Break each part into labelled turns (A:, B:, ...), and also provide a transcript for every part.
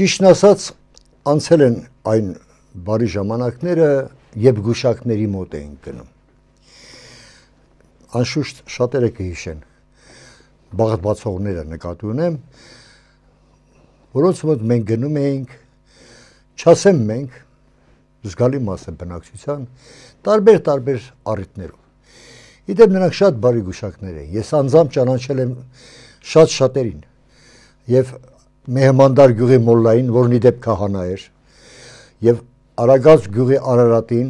A: Ճիշտն ասած, անցել են այն բարի ժամանակները, երբ գուշակների մոտ էին գնում։ Անշուշտ շատերը կհիշեն բաղդ բացողները նկատի ունեմ, որոնց մոտ մենք գնում էինք, չասեմ մենք, զգալի մասը բնակչության, տարբեր-տարբեր առիթներով։ Իդեպ նրանք շատ բարի գուշակներ են։ Ես անձամբ ճանաչել եմ շատ շատերին։ Եվ Մեհմանդար գյուղի մոլլային, որն ի դեպ քահանա էր, եւ Արագած գյուղի Արարատին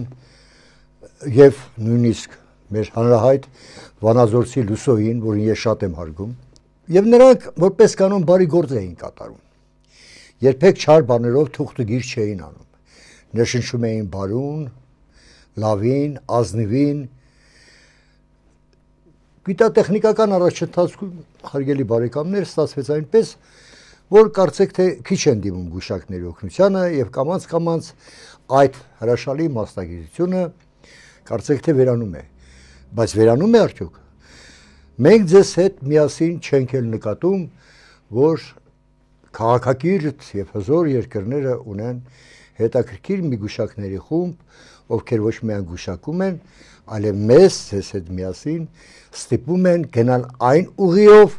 A: եւ նույնիսկ մեր հանրահայտ Վանաձորցի Լուսոյին, որին ես շատ եմ հարգում, եւ նրանք որպես կանոն բարի գործ էին կատարում։ Երբեք չար բաներով թուղթը գիր չէին անում։ Ներշնչում էին բարուն, լավին, ազնվին, գիտատեխնիկական առաջընթացքում հարգելի բարեկամներ ստացվեց այնպես, որ կարծեք թե քիչ են դիմում գուշակների օգնությանը եւ կամած-կամած այդ հրաշալի մասնագիտությունը կարծեք թե վերանում է։ Բայց վերանում է արդյոք։ Մենք ձեզ հետ միասին չենք էլ նկատում, որ քաղաքակիրթ եւ հզոր երկրները ունեն հետաքրքիր մի գուշակների խումբ, ովքեր ոչ միայն գուշակում են, այլև մեզ ես հետ միասին ստիպում են գնալ այն ուղիով,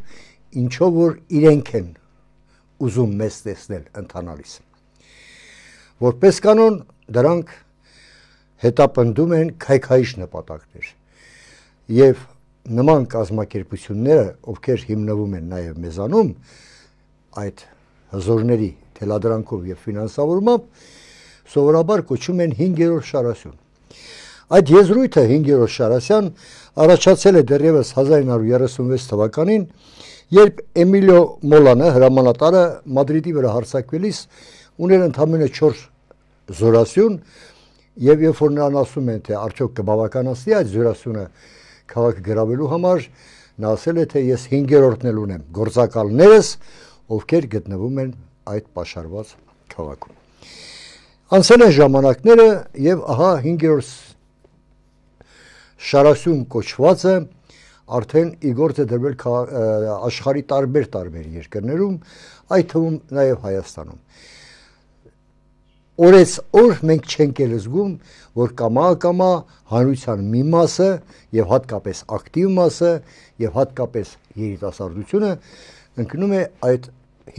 A: ինչով որ իրենք են ուզում մեզ տեսնել ընթանալիս։ Որպես կանոն դրանք հետապնդում են քայքայիչ նպատակներ։ Եվ նման կազմակերպությունները, ովքեր հիմնվում են նաև մեզանում այդ հզորների թելադրանքով եւ ֆինանսավորմամբ, սովորաբար կոչում են 5-րդ շարասյուն։ Այդ եզրույթը 5-րդ Շարասյան առաջացել է դեռևս 1936 թվականին, երբ Էմիլիո Մոլանը հրամանատարը Մադրիդի վրա հարձակվելիս ուներ ընդամենը 4 զորասյուն եւ երբ որ նրան ասում են թե արդյոք կբավականացնի այդ զորասյունը քաղաքը գրավելու համար, նա ասել է թե ես 5-րդն էլ ունեմ գործակալներս, ովքեր գտնվում են այդ pašարված քաղաքում։ Անցել են ժամանակները եւ ահա 5-րդ Շարասյուն կոչվածը արդեն ի գործ է դրվել աշխարի տարբեր տարբեր երկրներում, այդ թվում նաև Հայաստանում։ Օրից օր մենք չենք էլ զգում, որ կամա-կամա հանրության մի մասը եւ հատկապես ակտիվ մասը եւ հատկապես երիտասարդությունը ընկնում է այդ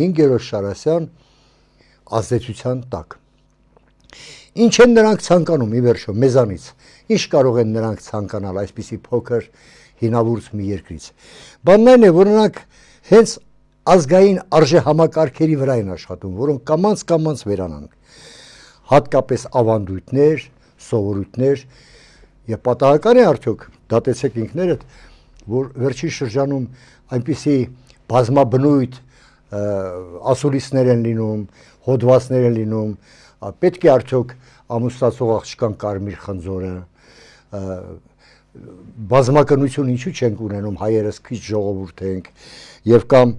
A: 5-րդ շարասյան ազդեցության տակ։ Ինչ են նրանք ցանկանում ի վերջո մեզանից։ Ինչ կարող են նրանք ցանկանալ այսպիսի փոքր հինավուրց մի երկրից։ Բանն այն է, որ նրանք հենց ազգային արժե համակարգերի վրա են աշխատում, որոնք կամած-կամած վերանան։ Հատկապես ավանդույթներ, սովորույթներ եւ պատահական է արդյոք դատեցեք ինքներդ, որ վերջի շրջանում այնպիսի բազմաբնույթ ասուլիսներ են լինում, հոդվածներ են լինում, պետք է արդյոք ամուսնացող աղջկան կարմիր խնձորը բազմականություն ինչու չենք ունենում հայերս քիչ ժողովուրդ ենք եւ կամ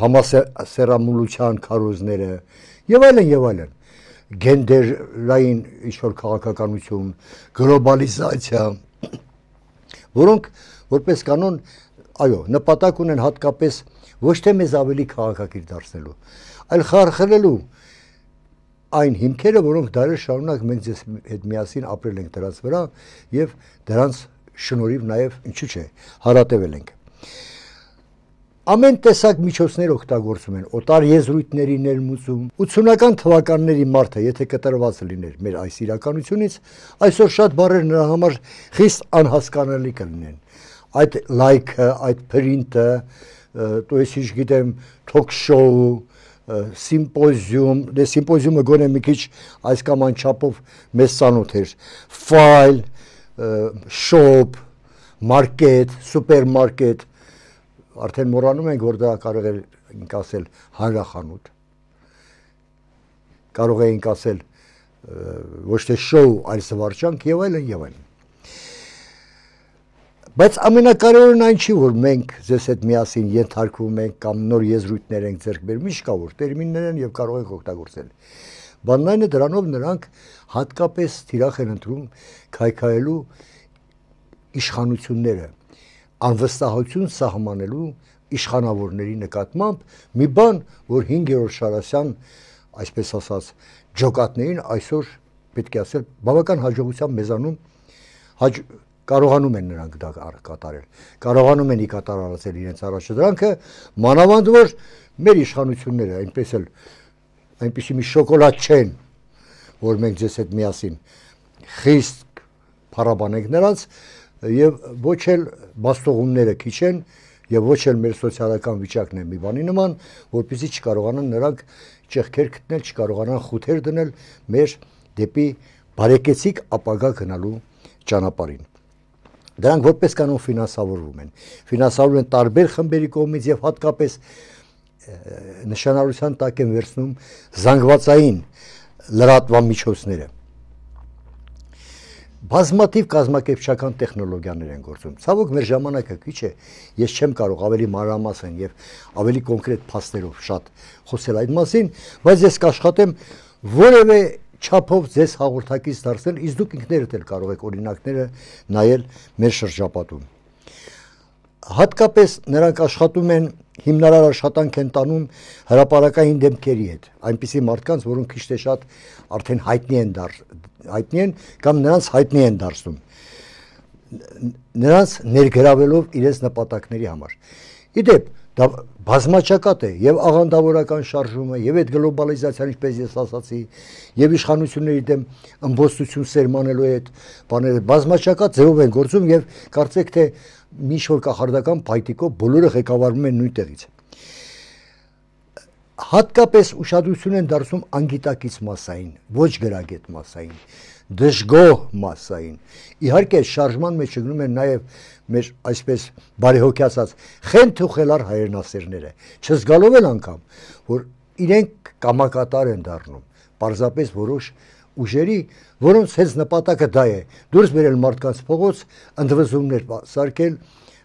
A: համասերամուլության քարոզները եւ այլն եւ այլն գենդերային ինչ որ քաղաքականություն գլոբալիզացիա որոնք որպես կանոն այո նպատակ ունեն հատկապես ոչ թե մեզ ավելի քաղաքակիր դարձնելու այլ խարխլելու խար այն հիմքերը, որոնք դարեր շարունակ մենք ձեզ հետ միասին ապրել ենք դրանց վրա եւ դրանց շնորհիվ նաեւ ինչու՞ չէ, հարատևել ենք։ Ամեն տեսակ միջոցներ օգտագործում են՝ օտար եզրույթների ներմուծում։ 80-ական թվականների մարդը, եթե կտրված լիներ մեր այս իրականությունից, այսօր շատ բառեր նրա համար խիստ անհասկանալի կլինեն։ Այդ լայքը, այդ պրինտը, то есть, գիտեմ, թոք շոու, սիմպոզիում, դե սիմպոզիումը գոնե մի քիչ այս կամ այն չափով մեզ ցանոթ էր։ Ֆայլ, շոփ, մարքետ, սուպերմարկետ, արդեն մոռանում ենք, որ դա կարող է ինք ասել հանրախանութ։ Կարող էինք ասել ոչ թե շոու, այլ սվարճանք եւ այլն եւ այլն։ Բայց ամենակարևորն այն չի, որ մենք ձեզ հետ միասին ենթարկվում ենք կամ նոր եզրույթներ ենք ձեռք բերում, ինչ կա որ տերմիններ են եւ կարող ենք օգտագործել։ Բանն այն է դրանով նրանք հատկապես թիրախ են ընտրում քայքայելու իշխանությունները, անվստահություն սահմանելու իշխանավորների նկատմամբ մի բան, որ 5-րդ Շարասյան, այսպես ասած, ջոկատներին այսօր պետք է ասել բավական հաջողությամբ մեզանում հաջող կարողանում են նրանք դա կատարել։ Կարողանում են ի կատարածել իրենց առաջադրանքը, մանավանդ որ մեր իշխանությունները այնպես էլ այնպիսի մի շոկոլադ չեն, որ մենք ձեզ հետ միասին խիստ փառաբանենք նրանց եւ ոչ էլ բաստողումները քիչ են եւ ոչ էլ մեր սոցիալական վիճակն է մի բանի նման, որpիսի չկարողանան նրանք ճեղքեր գտնել, չկարողանան խութեր դնել մեր դեպի բարեկեցիկ ապագա գնալու ճանապարհին։ Դրանք որպես կանոն ֆինանսավորվում են։ Ֆինանսավորվում են տարբեր խմբերի կողմից եւ հատկապես նշանառության տակ են վերցնում զանգվածային լրատվամիջոցները բազմաթիվ կազմակերպչական տեխնոլոգիաներ են գործում։ Ցավոք մեր ժամանակը քիչ է։ Ես չեմ կարող ավելի մանրամասն եւ ավելի կոնկրետ փաստերով շատ խոսել այդ մասին, բայց ես կաշխատեմ որևէ չափով ձեզ հաղորդակից դարձնել, իսկ դուք ինքներդ էլ կարող եք օրինակները նայել մեր շրջապատում։ Հատկապես նրանք աշխատում են հիմնարար աշխատանք են տանում հրաապարական դեմքերի հետ, այնպիսի մարդկանց, որոնք քիչ թե շատ արդեն հայտնի են դար հայտնի են կամ նրանց հայտնի են դարձնում նրանց ներգրավելով իրենց նպատակների համար։ Իդեպ Դա բազմաճակատ է եւ աղանդավորական շարժումը եւ այդ գլոբալիզացիան ինչպես ես ասացի եւ իշխանությունների դեմ ըմբոստություն սերմանելու այդ բաները բազմաճակատ ձևով են գործում եւ կարծեք թե ինչ որ կախարդական փայտիկով բոլորը ղեկավարվում են նույն տեղից հատկապես ուշադրություն են դարձնում անգիտակից massային, ոչ գրագետ massային, դժգոհ massային։ Իհարկե շարժման մեջ գնում են նաև մեր այսպես բարեհոգյացած խեն թուխելար հայրենասերները, չզգալով են անգամ, որ իրենք կամակատար են դառնում, parzapes որոշ ուժերի, որոնց հենց նպատակը դա է՝ դուրս բերել մարդկանց փողոց, ընդվզումներ սարքել,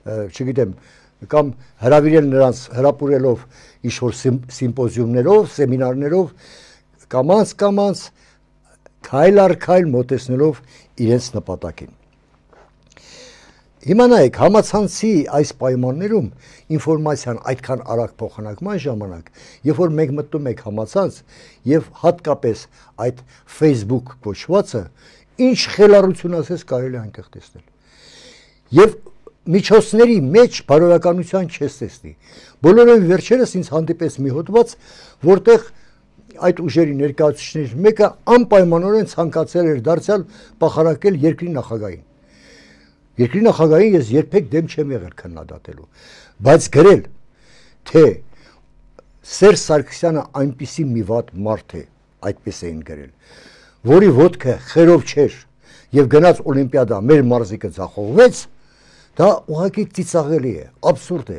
A: չգիտեմ, կամ հրավիրել նրանց հրապուրելով ինչ որ սիմպոզիումներով, սեմինարներով կամած կամած քայլ առ քայլ մոտեցնելով իրենց նպատակին։ Հիմա նայեք, համացանցի այս պայմաններում ինֆորմացիան այդքան արագ փոխանակման ժամանակ, երբ որ մենք մտնում ենք համացանց եւ հատկապես այդ Facebook կոչվածը, ինչ խելառություն ասես կարելի է այնտեղ տեսնել։ Եվ միջոցների մեջ բարոյականության չես տեսնի։ Բոլորովին վերջերս ինձ հանդիպեց մի հոդված, որտեղ այդ ուժերի ներկայացուցիչներից մեկը անպայմանորեն ցանկացել էր դարձյալ փախարակել երկրի նախագահային։ Երկրի նախագահին ես երբեք դեմ չեմ եղել քննադատելու, բայց գրել թե Սերժ Սարգսյանը այնպիսի մի վատ մարդ է, այդպես էին գրել, որի ոդկը խերով չէր եւ գնաց Օլիմպիադա, մեր մարզիկը ձախողվեց Դա ուղղակի ծիծաղելի է, աբսուրդ է։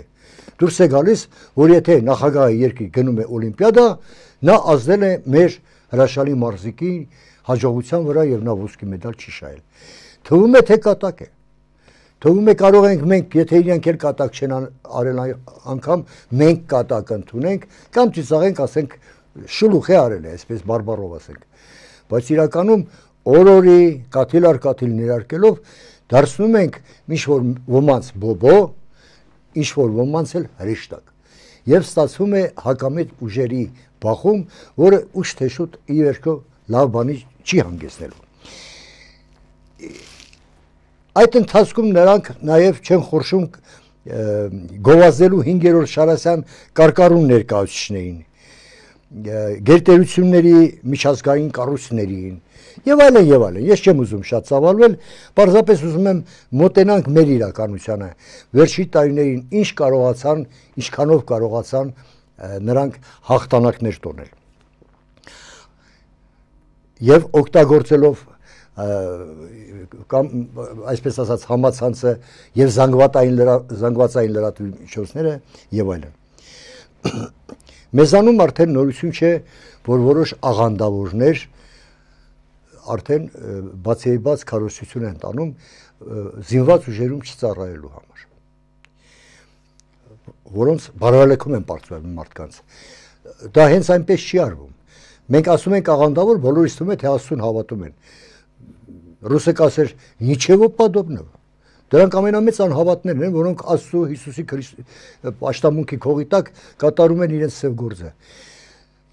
A: Դուրս է գալիս, որ եթե նախագահը երկրի գնում է Օլիմպիադա, նա ազդել է մեր հրաշալի մարզիկի հաջողության վրա եւ նա ոսկի մեդալ չի շահել։ Թվում է թե կատակ է։ Թվում է կարող ենք մենք, եթե իրենք էլ կատակ չեն արել անգամ, մենք կատակ ընդունենք կամ ծիծաղենք, ասենք շլուխ է արել է, այսպես բարբարով ասենք։ Բայց իրականում օրորի կաթիլ առ կաթիլ ներարկելով դարձնում ենք ինչ որ ոմանց բոբո, ինչ որ ոմանց էլ հրեշտակ։ Եվ ստացվում է հակամետ ուժերի բախում, որը ուշ թե շուտ ի վերջո լավ բանի չի հանգեցնելու։ Այդ ընթացքում նրանք նաև չեն խորշում գովազդելու 5-րդ Շարասյան կարկառուն ներկայացուցիչներին, գերտերությունների միջազգային կառույցներին եւ այլն եւ այլն ես չեմ ուզում շատ ցավալվել պարզապես ուզում եմ մոտենանք մեր իրականությանը վերջի տարիներին ինչ կարողացան ինչքանով կարողացան նրանք հաղթանակներ տոնել եւ օգտագործելով կամ այսպես ասած համացանցը եւ զանգվածային լրա, զանգվածային լրատվի միջոցները եւ այլն Մեզանում արդեն նորություն չէ, որ որոշ աղանդավորներ արդեն բացեիբաց քարոշություն են տանում զինված ուժերում չծառայելու համար։ Որոնց բարավելքում են բարձրացնում մարդկանց։ Դա հենց այնպես չի արվում։ Մենք ասում ենք աղանդավոր, բոլորը իստում է թե աստուն հավատում են։ Ռուսը կասեր «Ничего подобного»։ Դրանք ամենամեծ անհավատներն են, որոնք Աստծո Հիսուսի Քրիստոսի աշտամունքի քողի տակ կատարում են իրենց սև գործը։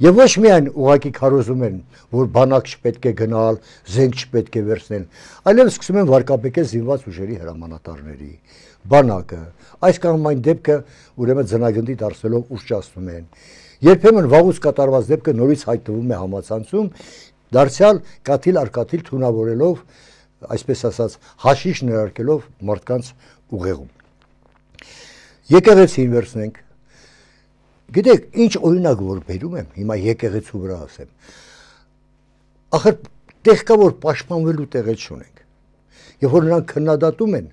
A: Եվ ոչ միայն ուղակի քարոզում են, որ բանակ չպետք է գնալ, զենք չպետք է վերցնել, այլև սկսում են վարկաբեկել զինված ուժերի հրամանատարների բանակը։ Այս կամ այն դեպքը ուրեմն ձնագնդի դարձելով ուշճացնում են։ Երբեմն վաղուց կատարված դեպքը նորից հայտնվում է համացանցում, դարձյալ կաթիլ արկաթիլ թունավորելով այսպես ասած, հաշիշ ներարկելով մարդկանց ուղեղում։ Եկեղեցին վերցնենք։ Գիտեք, ինչ օրինակ որ բերում եմ, հիմա եկեղեցու վրա ասեմ։ Ախր տեղ կա որ պաշտպանվելու տեղեր չունենք։ Եվ որ նրանք քննադատում են,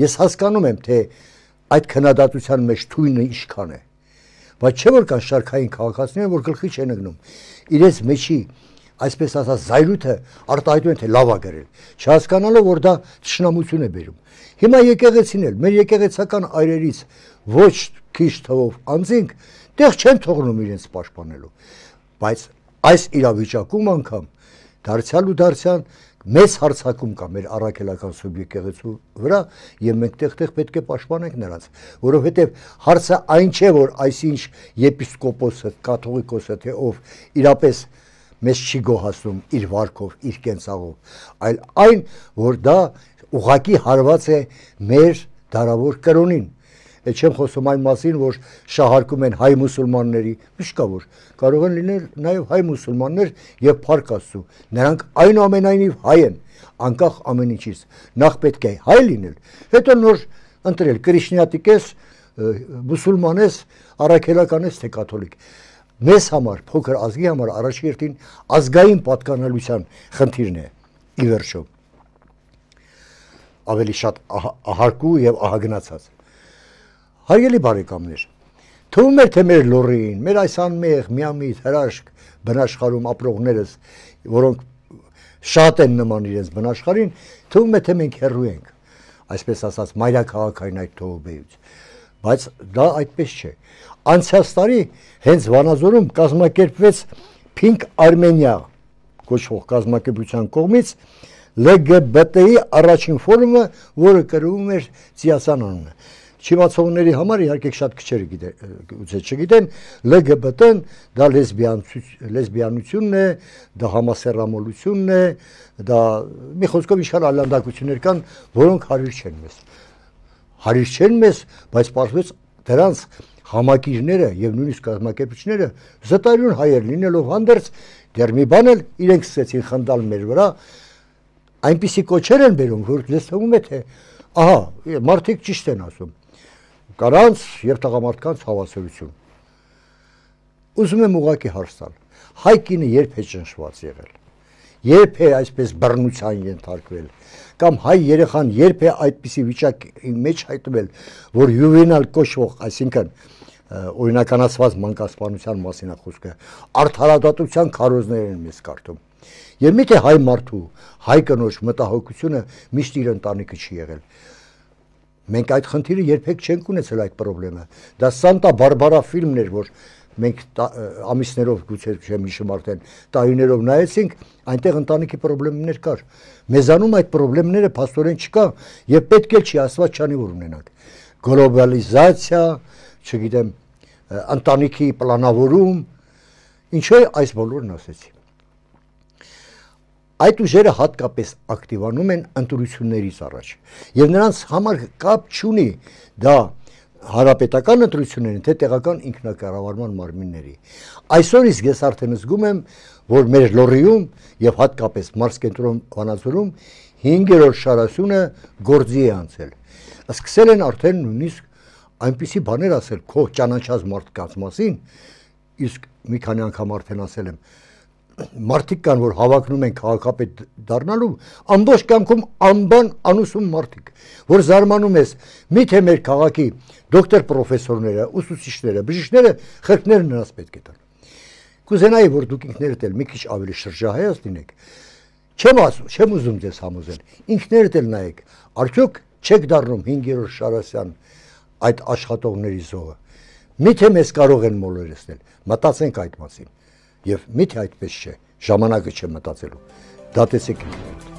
A: ես հասկանում եմ, թե այդ քննադատության մեջ թույնը ինչքան է բայց չէ որ կան շարքային քաղաքացիներ, որ գլխի չեն ընկնում։ Իրենց մեջի այսպես ասած զայրույթը արտահայտում են թե լավա գրել, չհասկանալով որ դա ճշնամություն է բերում։ Հիմա եկեղեցին էլ մեր եկեղեցական այրերից ոչ քիչ թվով անձինք տեղ չեն թողնում իրենց պաշտպանելու, բայց այս իրավիճակում անգամ դարձյալ ու դարձյան մեծ հարցակում կա մեր առաքելական սուբյեկտեղեցու վրա եւ մենք տեղտեղ պետք է պաշտպանենք նրանց որովհետեւ հարցը այն չէ որ այսինչ եպիսկոպոսը կաթողիկոսը թե ով իրապես մեզ չի գոհացնում իր վարկով, իր կենցաղով, այլ այն, որ դա ուղակի հարված է մեր դարավոր կրոնին։ Ես չեմ խոսում այն մասին, որ շահարկում են հայ մուսուլմանների, միշտ կա որ կարող են լինել նաև հայ մուսուլմաններ եւ փառք Աստծո։ Նրանք այնուամենայնիվ հայ են, անկախ ամեն ինչից։ Նախ պետք է հայ լինել, հետո նոր ընտրել քրիստոնյատիկ ես, մուսուլման ես, առաքելական ես թե կաթոլիկ մեզ համար փոքր ազգի համար առաջերտին ազգային պատկանելության խնդիրն է ի վերջո ավելի շատ հարկու եւ ահագնացած հարգելի բարեկամներ թվում էր թե մեր լորին մեր այս անմեղ միամիտ հրաշք բնաշխարում ապրողներս որոնք շատ են նման իրենց բնաշխարին թվում է թե մենք հեռու ենք այսպես ասած մայրաքաղաքային այդ թողբեյուց բայց դա այդպես չէ Անցյալ տարի հենց Վանաձորում կազմակերպվեց Pink Armenia կոչվող կազմակերպության կողմից ԼԳԲՏ-ի առաջին ֆորումը, որը կրում էր Ծիասան անունը։ Չիմացողների համար իհարկե շատ քչերը գիտեն, ուզե չգիտեն, ԼԳԲՏ-ն դա լեսբիանությունն է, դա համասեռամոլությունն է, դա մի խոսքով իշխան ալանդակություններ կան, որոնք հարյուր չեն մեզ։ Հարյուր չեն մեզ, բայց պարզվեց դրանց համակիրները եւ նույնիսկ կազմակերպիչները զտարյուն հայեր լինելով հանդերձ դեռ մի բան էլ իրենք սկսեցին խնդալ մեր վրա այնպիսի կոչեր են բերում որ լսվում է թե ահա մարդիկ ճիշտ են ասում կարանց եւ տղամարդկանց հավասարություն ուզում եմ ուղակի հարցալ հայ կինը երբ է ճնշված եղել երբ է այսպես բռնության ենթարկվել կամ հայ երեխան երբ է այդպիսի վիճակի մեջ հայտնվել որ յուվենալ կոչվող այսինքն օրինականացված մանկասպանության մասին է խոսքը արթարադատության քարոզներ են ես կարդում եւ միթե հայ մարդու հայ կնոջ մտահոգությունը միշտ իր ընտանիքը չի եղել մենք այդ խնդիրը երբեք չենք ունեցել այդ խնդրեմը դա սանտա բարբարա ֆիլմն էր որ մենք ամիսներով գուցե չեմ հիշում արդեն տարիներով նայեցինք այնտեղ ընտանիքի խնդիրներ կար մեզանում այդ խնդիրները փաստորեն չկա եւ պետք էլ չի ասված չանի որ ունենանք գլոբալիզացիա չգիտեմ, ընտանիքի պլանավորում, ինչու է այս բոլորն ասեցի։ Այդ ուժերը հատկապես ակտիվանում են ընտրություններից առաջ։ Եվ նրանց համար կապ չունի դա հարապետական ընտրություններին, թե տեղական ինքնակառավարման մարմինների։ Այսօր իսկ ես արդեն զգում եմ, որ մեր լոռիում եւ հատկապես Մարսկենտրոն Վանաձորում 5-րդ շարասյունը գործի է անցել։ Սկսել են արդեն նույնիսկ այնպիսի բաներ ասել քո ճանաչած մարդկանց մասին, իսկ մի քանի անգամ արդեն ասել եմ, մարդիկ կան, որ հավակնում են քաղաքապետ դառնալու, ամբողջ կյանքում անբան անուսում մարդիկ, որ զարմանում ես, միթե մեր քաղաքի դոկտոր պրոֆեսորները, ուսուցիչները, բժիշկները խրտները նրանց պետք է տան։ Կուզենայի, որ դուք ինքներդ էլ մի քիչ ավելի շրջահայաց լինեք։ Չեմ ասում, չեմ ուզում ձեզ համոզել։ Ինքներդ էլ նայեք, արդյոք չեք դառնում 5-րդ Շարասյան այդ աշխատողների զոհը։ Միթե մեզ կարող են մոլորեցնել։ Մտածենք այդ մասին։ Եվ միթե այդպես չէ, ժամանակը չէ մտածելու։ Դա տեսեք ինքներդ։